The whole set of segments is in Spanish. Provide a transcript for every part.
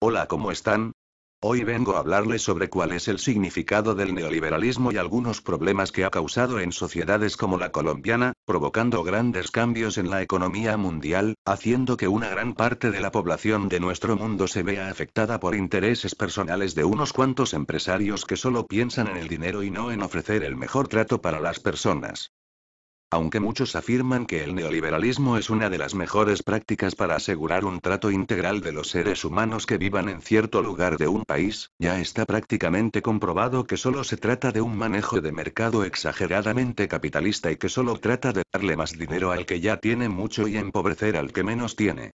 Hola, ¿cómo están? Hoy vengo a hablarles sobre cuál es el significado del neoliberalismo y algunos problemas que ha causado en sociedades como la colombiana, provocando grandes cambios en la economía mundial, haciendo que una gran parte de la población de nuestro mundo se vea afectada por intereses personales de unos cuantos empresarios que solo piensan en el dinero y no en ofrecer el mejor trato para las personas aunque muchos afirman que el neoliberalismo es una de las mejores prácticas para asegurar un trato integral de los seres humanos que vivan en cierto lugar de un país, ya está prácticamente comprobado que solo se trata de un manejo de mercado exageradamente capitalista y que solo trata de darle más dinero al que ya tiene mucho y empobrecer al que menos tiene.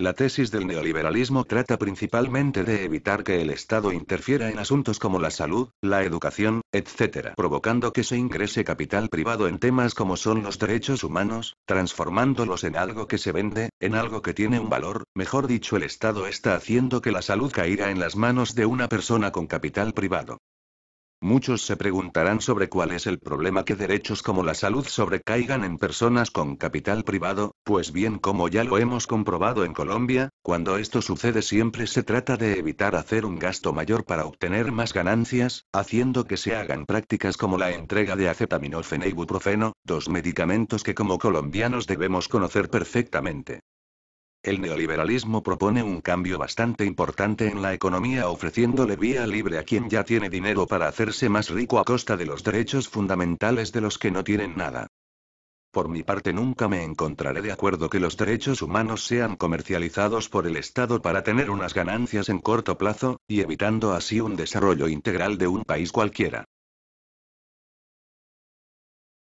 La tesis del neoliberalismo trata principalmente de evitar que el Estado interfiera en asuntos como la salud, la educación, etc., provocando que se ingrese capital privado en temas como son los derechos humanos, transformándolos en algo que se vende, en algo que tiene un valor, mejor dicho, el Estado está haciendo que la salud caiga en las manos de una persona con capital privado. Muchos se preguntarán sobre cuál es el problema que derechos como la salud sobrecaigan en personas con capital privado, pues bien como ya lo hemos comprobado en Colombia, cuando esto sucede siempre se trata de evitar hacer un gasto mayor para obtener más ganancias, haciendo que se hagan prácticas como la entrega de acetaminofeno y e ibuprofeno, dos medicamentos que como colombianos debemos conocer perfectamente. El neoliberalismo propone un cambio bastante importante en la economía ofreciéndole vía libre a quien ya tiene dinero para hacerse más rico a costa de los derechos fundamentales de los que no tienen nada. Por mi parte nunca me encontraré de acuerdo que los derechos humanos sean comercializados por el Estado para tener unas ganancias en corto plazo, y evitando así un desarrollo integral de un país cualquiera.